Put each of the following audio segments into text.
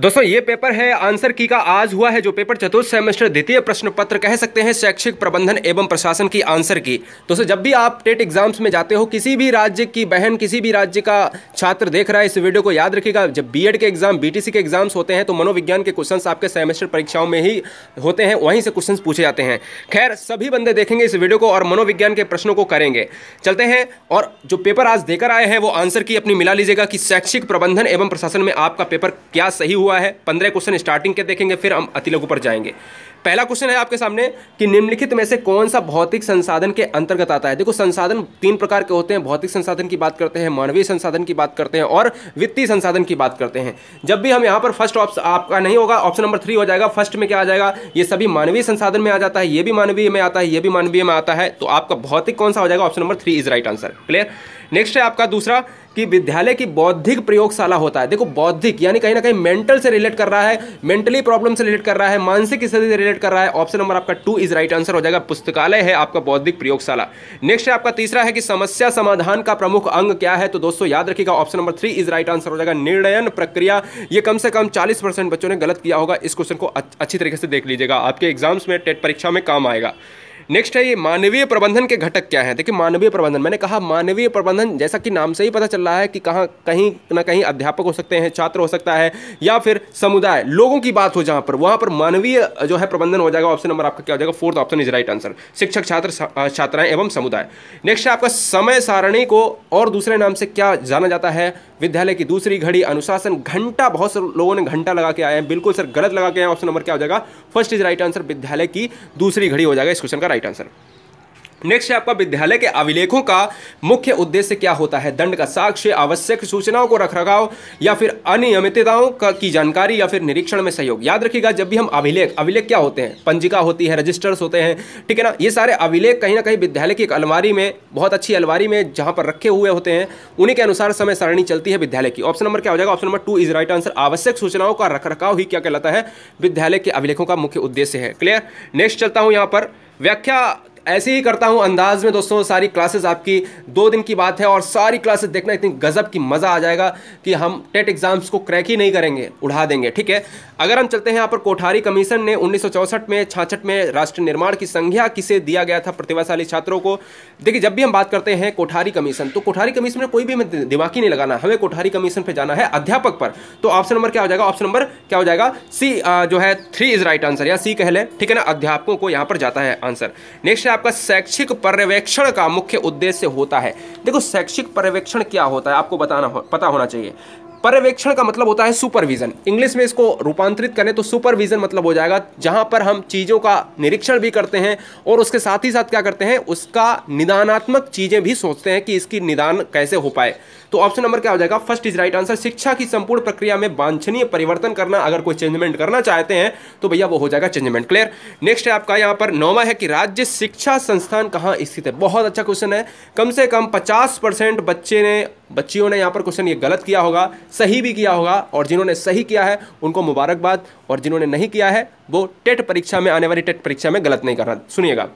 दोस्तों ये पेपर है आंसर की का आज हुआ है जो पेपर चतुर्थ सेमेस्टर द्वितीय प्रश्न पत्र कह सकते हैं शैक्षिक प्रबंधन एवं प्रशासन की आंसर की दोस्तों जब भी आप टेट एग्जाम्स में जाते हो किसी भी राज्य की बहन किसी भी राज्य का छात्र देख रहा है इस वीडियो को याद रखिएगा जब बीएड के एग्जाम बीटीसी के एग्जाम्स होते हैं तो मनोविज्ञान के क्वेश्चन आपके सेमेस्टर परीक्षाओं में ही होते हैं वहीं से क्वेश्चन पूछे जाते हैं खैर सभी बंदे देखेंगे इस वीडियो को और मनोविज्ञान के प्रश्नों को करेंगे चलते हैं और जो पेपर आज देकर आए हैं वो आंसर की अपनी मिला लीजिएगा कि शैक्षिक प्रबंधन एवं प्रशासन में आपका पेपर क्या सही हुआ हुआ है पंद्रह क्वेश्चन स्टार्टिंग के देखेंगे फिर हम अति लघु पर जाएंगे पहला क्वेश्चन है आपके सामने कि निम्नलिखित में से कौन सा भौतिक संसाधन के अंतर्गत आता है देखो संसाधन तीन प्रकार के होते हैं भौतिक संसाधन की बात करते हैं मानवीय संसाधन की बात करते हैं और वित्तीय संसाधन की बात करते हैं जब भी हम यहां पर फर्स्ट ऑप्शन आपका नहीं होगा ऑप्शन नंबर थ्री हो जाएगा फर्स्ट में क्या आ जाएगा ये सभी मानवीय संसाधन में आ जाता है ये भी मानवीय में आता है ये भी मानवीय में आता है तो आपका भौतिक कौन सा हो जाएगा option number three is right answer clear next है आपका दूसरा कि विद्यालय की बौद्धिक प्रयोगशाला होता है देखो बौद्धिक यानी कहीं ना कहीं मेंटल से रिलेट कर रहा है मेंटली प्रॉब्लम से रिलेट कर रहा है मानसिक स्थिति से रिलेट कर रहा है ऑप्शन नंबर आपका टू इज राइट आंसर हो जाएगा पुस्तकालय है आपका बौद्धिक प्रयोगशाला नेक्स्ट है आपका तीसरा है कि समस्या समाधान का प्रमुख अंग क्या है तो दोस्तों याद रखिएगा option number three is right answer हो जाएगा निर्णयन प्रक्रिया ये कम से कम चालीस बच्चों ने गलत किया होगा इस क्वेश्चन को अच्छी तरीके से देख लीजिएगा आपके एग्जाम्स में टेट परीक्षा में काम आएगा नेक्स्ट है ये मानवीय प्रबंधन के घटक क्या है देखिए मानवीय प्रबंधन मैंने कहा मानवीय प्रबंधन जैसा कि नाम से ही पता चल रहा है कि कहाँ कहीं ना कहीं अध्यापक हो सकते हैं छात्र हो सकता है या फिर समुदाय लोगों की बात हो जहाँ पर वहाँ पर मानवीय जो है प्रबंधन हो जाएगा ऑप्शन नंबर आपका क्या हो जाएगा fourth option is right answer शिक्षक छात्र छात्राएं एवं समुदाय नेक्स्ट है आपका समय सारणी को और दूसरे नाम से क्या जाना जाता है विद्यालय की दूसरी घड़ी अनुशासन घंटा बहुत से लोगों ने घंटा लगा के आए हैं बिल्कुल सर गलत लगा के आए ऑप्शन नंबर क्या हो जाएगा फर्स्ट इज राइट आंसर विद्यालय की दूसरी घड़ी हो जाएगा इस क्वेश्चन का राइट आंसर नेक्स्ट है आपका विद्यालय के अभिलेखों का मुख्य उद्देश्य क्या होता है दंड का साक्ष्य आवश्यक सूचनाओं को रख रखाव या फिर अनियमितताओं का की जानकारी या फिर निरीक्षण में सहयोग याद रखिएगा जब भी हम अभिलेख अभिलेख क्या होते हैं पंजिका होती है रजिस्टर्स होते हैं ठीक है ना ये सारे अभिलेख कहीं ना कहीं विद्यालय की एक अलमारी में बहुत अच्छी अलमारी में जहाँ पर रखे हुए होते हैं उन्हीं के अनुसार समय सारणी चलती है विद्यालय की ऑप्शन नंबर क्या हो जाएगा option number two is right answer आवश्यक सूचनाओं का रखाव ही क्या कहलाता है विद्यालय के अभिलेखों का मुख्य उद्देश्य है क्लियर नेक्स्ट चलता हूँ यहाँ पर व्याख्या ऐसे ही करता हूँ अंदाज में दोस्तों सारी क्लासेस आपकी दो दिन की बात है और सारी क्लासेस देखना इतनी गजब की मज़ा आ जाएगा कि हम टेट एग्जाम्स को क्रैक ही नहीं करेंगे उड़ा देंगे ठीक है अगर हम चलते हैं यहाँ पर कोठारी कमीशन ने उन्नीस में छाछठ में राष्ट्र निर्माण की संज्ञा किसे दिया गया था प्रतिभाशाली छात्रों को देखिए जब भी हम बात करते हैं कोठारी कमीशन तो कोठारी कमीशन में कोई भी हमें दिमाग ही नहीं लगाना हमें कोठारी कमीशन पर जाना है अध्यापक पर तो ऑप्शन नंबर क्या हो जाएगा ऑप्शन नंबर क्या हो जाएगा सी जो है थ्री इज राइट आंसर या सी कह लें ठीक है ना अध्यापकों को यहाँ पर जाता है आंसर नेक्स्ट है आपका शैक्षिक पर्यवेक्षण का मुख्य उद्देश्य होता है देखो शैक्षिक पर्यवेक्षण क्या होता है आपको बताना हो, पता होना चाहिए पर्यवेक्षण का मतलब होता है सुपरविजन इंग्लिश में इसको रूपांतरित करें तो सुपरविजन मतलब हो जाएगा जहां पर हम चीज़ों का निरीक्षण भी करते हैं और उसके साथ ही साथ क्या करते हैं उसका निदानात्मक चीज़ें भी सोचते हैं कि इसकी निदान कैसे हो पाए तो ऑप्शन नंबर क्या हो जाएगा फर्स्ट इज राइट आंसर शिक्षा की संपूर्ण प्रक्रिया में वांछनीय परिवर्तन करना अगर कोई चेंजमेंट करना चाहते हैं तो भैया वो हो जाएगा चेंजमेंट क्लियर नेक्स्ट है आपका यहाँ पर नौवा है कि राज्य शिक्षा संस्थान कहाँ स्थित है बहुत अच्छा क्वेश्चन है कम से कम पचास बच्चे ने बच्चियों ने यहाँ पर क्वेश्चन ये गलत किया होगा सही भी किया होगा और जिन्होंने सही किया है उनको मुबारकबाद और जिन्होंने नहीं किया है वो टेट परीक्षा में आने वाली टेट परीक्षा में गलत नहीं करना सुनिएगा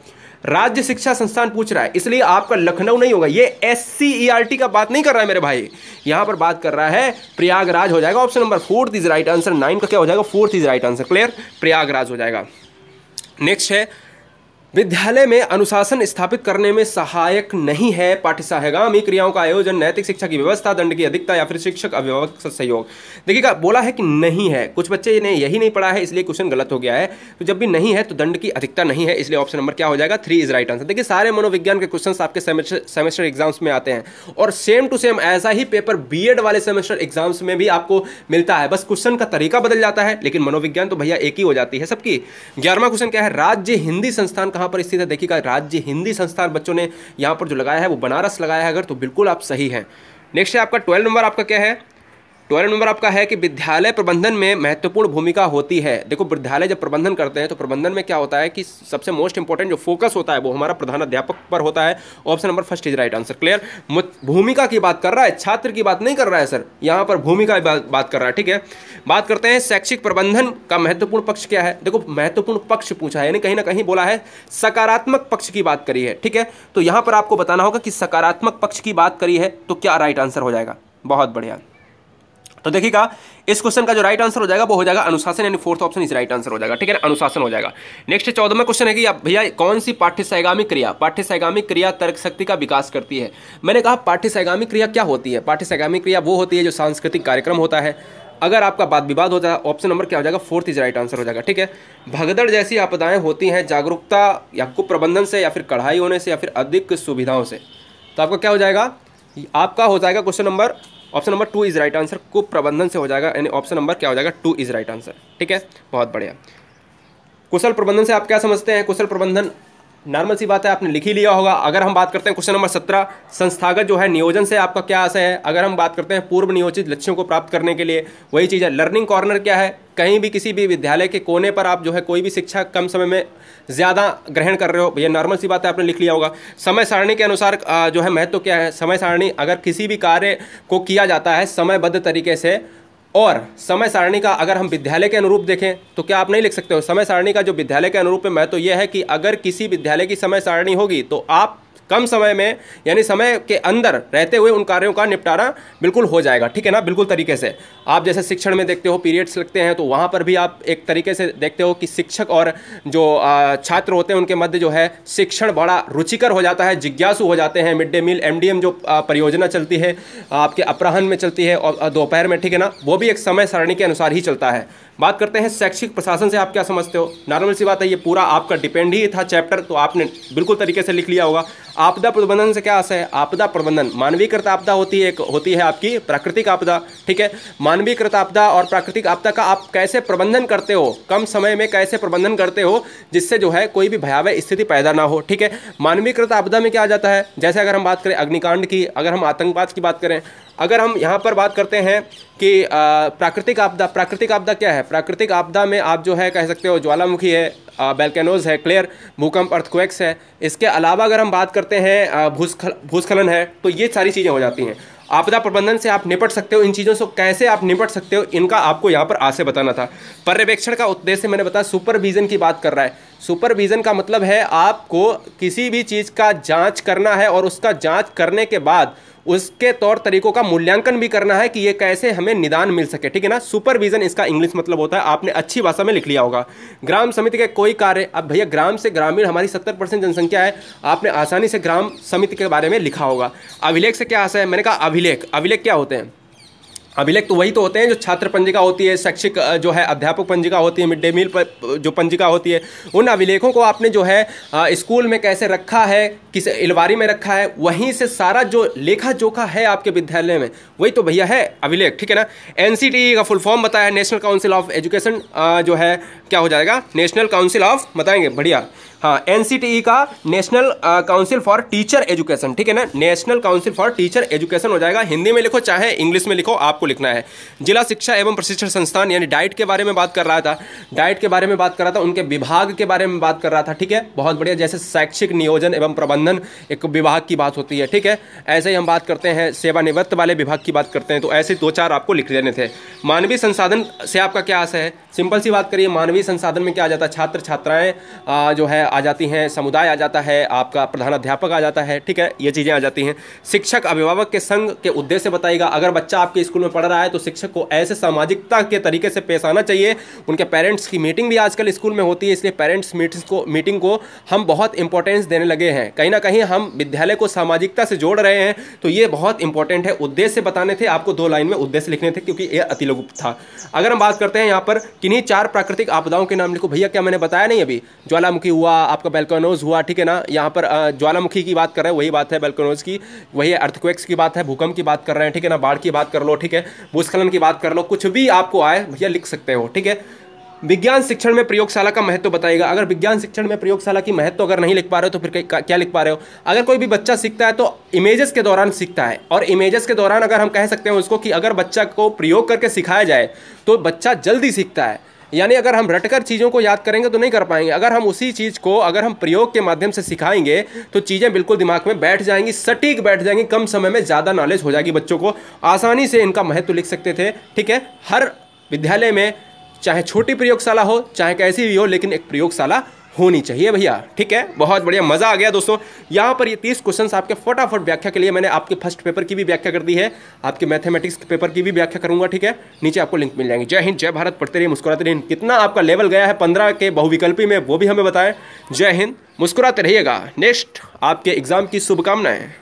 राज्य शिक्षा संस्थान पूछ रहा है इसलिए आपका लखनऊ नहीं होगा ये एस सी आर टी का बात नहीं कर रहा है मेरे भाई यहां पर बात कर रहा है प्रयागराज हो जाएगा option number fourth is right answer nine का क्या हो जाएगा fourth is right answer clear Prayagraj हो जाएगा नेक्स्ट है विद्यालय में अनुशासन स्थापित करने में सहायक नहीं है पाठ्य सहगामी क्रियाओं का आयोजन नैतिक शिक्षा की व्यवस्था दंड की अधिकता या फिर शिक्षक अभिभावक सहयोग देखिएगा बोला है कि नहीं है कुछ बच्चे ने यही नहीं पढ़ा है इसलिए क्वेश्चन गलत हो गया है तो जब भी नहीं है तो दंड की अधिकता नहीं है इसलिए ऑप्शन नंबर क्या हो जाएगा थ्री इज राइट आंसर देखिए सारे मनोविज्ञान के क्वेश्चन आपके सेमेस्टर एग्जाम्स में आते हैं और सेम टू सेम ऐसा ही पेपर बी वाले सेमेस्टर एग्जाम्स में भी आपको मिलता है बस क्वेश्चन का तरीका बदल जाता है लेकिन मनोविज्ञान तो भैया एक ही हो जाती है सबकी ग्यारहवा क्वेश्चन क्या है राज्य हिंदी संस्थान कहाँ कहाँ पर स्थित है देखिएगा राज्य हिंदी संस्थान बच्चों ने यहाँ पर जो लगाया है वो बनारस लगाया है अगर तो बिल्कुल आप सही हैं नेक्स्ट है आपका ट्वेल्व नंबर आपका क्या है ट्वेल्व नंबर आपका है कि विद्यालय प्रबंधन में महत्वपूर्ण भूमिका होती है देखो विद्यालय जब प्रबंधन करते हैं तो प्रबंधन में क्या होता है कि सबसे मोस्ट इंपॉर्टेंट जो फोकस होता है वो हमारा प्रधान अध्यापक पर होता है option number first is right answer clear भूमिका की बात कर रहा है छात्र की बात नहीं कर रहा है सर यहाँ पर भूमिका की बात कर रहा है ठीक है बात करते हैं शैक्षिक प्रबंधन का महत्वपूर्ण पक्ष क्या है देखो महत्वपूर्ण पक्ष पूछा है यानी कहीं ना कहीं बोला है सकारात्मक पक्ष की बात करी है ठीक है तो यहाँ पर आपको बताना होगा कि सकारात्मक पक्ष की बात करी है तो क्या राइट आंसर हो जाएगा बहुत बढ़िया तो देखिएगा इस क्वेश्चन का जो राइट आंसर हो जाएगा वो हो जाएगा अनुशासन यानी fourth option is right answer हो जाएगा ठीक है अनुशासन हो जाएगा नेक्स्ट चौदहवा क्वेश्चन है कि भैया कौन सी पाठ्य क्रिया पाठ्य क्रिया तर्क शक्ति का विकास करती है मैंने कहा पाठ्य सैगामी क्रिया क्या होती है पाठ्य सैगामी क्रिया वो होती है जो सांस्कृतिक कार्यक्रम होता है अगर आपका बात विवाद होता है ऑप्शन नंबर क्या हो जाएगा फोर्थ इज राइट आंसर हो जाएगा ठीक है भगदड़ जैसी आपदाएं होती हैं जागरूकता या कुप्रबंधन से या फिर कढ़ाई होने से या फिर अधिक सुविधाओं से तो आपका क्या हो जाएगा आपका हो जाएगा question number option number two is right answer कुप्रबंधन से हो जाएगा यानी ऑप्शन नंबर क्या हो जाएगा टू इज राइट आंसर ठीक है बहुत बढ़िया कुशल प्रबंधन से आप क्या समझते हैं कुशल प्रबंधन नॉर्मल सी बात है आपने लिख ही लिया होगा अगर हम बात करते हैं क्वेश्चन नंबर सत्रह संस्थागत जो है नियोजन से आपका क्या आशय है अगर हम बात करते हैं पूर्व नियोजित लक्ष्यों को प्राप्त करने के लिए वही चीज़ है लर्निंग कॉर्नर क्या है कहीं भी किसी भी विद्यालय के कोने पर आप जो है कोई भी शिक्षा कम समय में ज़्यादा ग्रहण कर रहे हो भैया नॉर्मल सी बात है आपने लिख लिया होगा समय सारणी के अनुसार जो है महत्व तो क्या है समय सारणी अगर किसी भी कार्य को किया जाता है समयबद्ध तरीके से और समय सारणी का अगर हम विद्यालय के अनुरूप देखें तो क्या आप नहीं लिख सकते हो समय सारणी का जो विद्यालय के अनुरूप है मैं तो यह है कि अगर किसी विद्यालय की समय सारणी होगी तो आप कम समय में यानी समय के अंदर रहते हुए उन कार्यों का निपटारा बिल्कुल हो जाएगा ठीक है ना बिल्कुल तरीके से आप जैसे शिक्षण में देखते हो पीरियड्स लगते हैं तो वहाँ पर भी आप एक तरीके से देखते हो कि शिक्षक और जो छात्र होते हैं उनके मध्य जो है शिक्षण बड़ा रुचिकर हो जाता है जिज्ञासु हो जाते हैं मिड डे मील एम जो परियोजना चलती है आपके अपराहन में चलती है और दोपहर में ठीक है ना वो भी एक समय सारणी के अनुसार ही चलता है बात करते हैं शैक्षिक प्रशासन से आप क्या समझते हो नॉर्मल सी बात है ये पूरा आपका डिपेंड ही था चैप्टर तो आपने बिल्कुल तरीके से लिख लिया होगा आपदा प्रबंधन से क्या आशा है आपदा प्रबंधन मानवीकृत आपदा होती है एक होती है आपकी प्राकृतिक आपदा ठीक है मानवीकृत आपदा और प्राकृतिक आपदा का आप कैसे प्रबंधन करते हो कम समय में कैसे प्रबंधन करते हो जिससे जो है कोई भी भयावह स्थिति पैदा ना हो ठीक है मानवीकृत आपदा में क्या आ जाता है जैसे अगर हम बात करें अग्निकांड की अगर हम आतंकवाद की बात करें अगर हम यहाँ पर बात करते हैं कि प्राकृतिक आपदा प्राकृतिक आपदा क्या है प्राकृतिक आपदा में आप जो है कह सकते हो ज्वालामुखी है बेल्केनोज है क्लेयर भूकंप अर्थक्वेक्स है इसके अलावा अगर हम बात करते हैं भूस्खल भूस्खलन है तो ये सारी चीज़ें हो जाती हैं आपदा प्रबंधन से आप निपट सकते हो इन चीज़ों से कैसे आप निपट सकते हो इनका आपको यहाँ पर आशय बताना था पर्यवेक्षण का उद्देश्य मैंने बताया सुपरविजन की बात कर रहा है सुपरविजन का मतलब है आपको किसी भी चीज़ का जांच करना है और उसका जांच करने के बाद उसके तौर तरीकों का मूल्यांकन भी करना है कि ये कैसे हमें निदान मिल सके ठीक है ना सुपरविजन इसका इंग्लिश मतलब होता है आपने अच्छी भाषा में लिख लिया होगा ग्राम समिति के कोई कार्य अब भैया ग्राम से ग्रामीण हमारी सत्तर परसेंट जनसंख्या है आपने आसानी से ग्राम समिति के बारे में लिखा होगा अभिलेख से क्या आशा है मैंने कहा अभिलेख अभिलेख क्या होते हैं अभिलेख तो वही तो होते हैं जो छात्र पंजिका होती है शैक्षिक जो है अध्यापक पंजिका होती है मिड डे मील पर जो पंजिका होती है उन अभिलेखों को आपने जो है स्कूल में कैसे रखा है किस इलवारी में रखा है वहीं से सारा जो लेखा जोखा है आपके विद्यालय में वही तो भैया है अभिलेख ठीक है ना एन e का फुल फॉर्म बताया नेशनल काउंसिल ऑफ एजुकेशन जो है क्या हो जाएगा नेशनल काउंसिल ऑफ बताएंगे बढ़िया हाँ एनसीटीई e का national council for teacher education ठीक है ना national council for teacher education हो जाएगा हिंदी में लिखो चाहे इंग्लिश में लिखो आपको लिखना है जिला शिक्षा एवं प्रशिक्षण संस्थान यानी डाइट के बारे में बात कर रहा था डाइट के बारे में बात कर रहा था उनके विभाग के बारे में बात कर रहा था ठीक है बहुत बढ़िया जैसे शैक्षिक नियोजन एवं प्रबंधन एक विभाग की बात होती है ठीक है ऐसे ही हम बात करते हैं सेवानिवृत्त वाले विभाग की बात करते हैं तो ऐसे दो चार आपको लिख देने थे मानवीय संसाधन से आपका क्या आशा है सिंपल सी बात करिए मानवीय संसाधन में क्या आ जाता है छात्र छात्राएं जो है आ जाती हैं समुदाय आ जाता है आपका प्रधानाध्यापक आ जाता है ठीक है ये चीज़ें आ जाती हैं शिक्षक अभिभावक के संघ के उद्देश्य बताएगा अगर बच्चा आपके स्कूल में पढ़ रहा है तो शिक्षक को ऐसे सामाजिकता के तरीके से पेश आना चाहिए उनके पेरेंट्स की मीटिंग भी आजकल स्कूल में होती है इसलिए पेरेंट्स मीटिंग को मीटिंग को हम बहुत इंपॉर्टेंस देने लगे हैं कहीं ना कहीं हम विद्यालय को सामाजिकता से जोड़ रहे हैं तो ये बहुत इंपॉर्टेंट है उद्देश्य बताने थे आपको दो लाइन में उद्देश्य लिखने थे क्योंकि ये लघु था अगर हम बात करते हैं यहाँ पर किन्हीं चार प्राकृतिक आपदाओं के नाम लिखो भैया क्या मैंने बताया नहीं अभी ज्वालामुखी हुआ आपका बेल्कोनोज हुआ ठीक है ना यहाँ पर ज्वालामुखी की बात कर रहे हैं वही बात है बेल्कोनोज की वही अर्थक्वेक्स की बात है भूकंप की बात कर रहे हैं ठीक है ना बाढ़ की बात कर लो ठीक है भूस्खलन की बात कर लो कुछ भी आपको आए भैया लिख सकते हो ठीक है विज्ञान शिक्षण में प्रयोगशाला का महत्व बताएगा अगर विज्ञान शिक्षण में प्रयोगशाला की महत्व अगर नहीं लिख पा रहे हो तो फिर क्या लिख पा रहे हो अगर कोई भी बच्चा सीखता है तो इमेजेस के दौरान सीखता है और इमेजेस के दौरान अगर हम कह सकते हैं उसको कि अगर बच्चा को प्रयोग करके सिखाया जाए तो बच्चा जल्दी सीखता है यानी अगर हम रटकर चीज़ों को याद करेंगे तो नहीं कर पाएंगे अगर हम उसी चीज़ को अगर हम प्रयोग के माध्यम से सिखाएंगे तो चीज़ें बिल्कुल दिमाग में बैठ जाएंगी सटीक बैठ जाएंगी कम समय में ज़्यादा नॉलेज हो जाएगी बच्चों को आसानी से इनका महत्व लिख सकते थे ठीक है हर विद्यालय में चाहे छोटी प्रयोगशाला हो चाहे कैसी भी हो लेकिन एक प्रयोगशाला होनी चाहिए भैया ठीक है बहुत बढ़िया मज़ा आ गया दोस्तों यहाँ पर ये तीस क्वेश्चन आपके फटाफट व्याख्या के लिए मैंने आपके फर्स्ट पेपर की भी व्याख्या कर दी है आपके मैथमेटिक्स के पेपर की भी व्याख्या करूंगा ठीक है नीचे आपको लिंक मिल जाएंगे जय हिंद जय भारत पढ़ते रहिए मुस्कुराते रहिए कितना आपका लेवल गया है पंद्रह के बहुविकल्पी में वो भी हमें बताएं जय हिंद मुस्कुराते रहिएगा नेक्स्ट आपके एग्जाम की शुभकामनाएं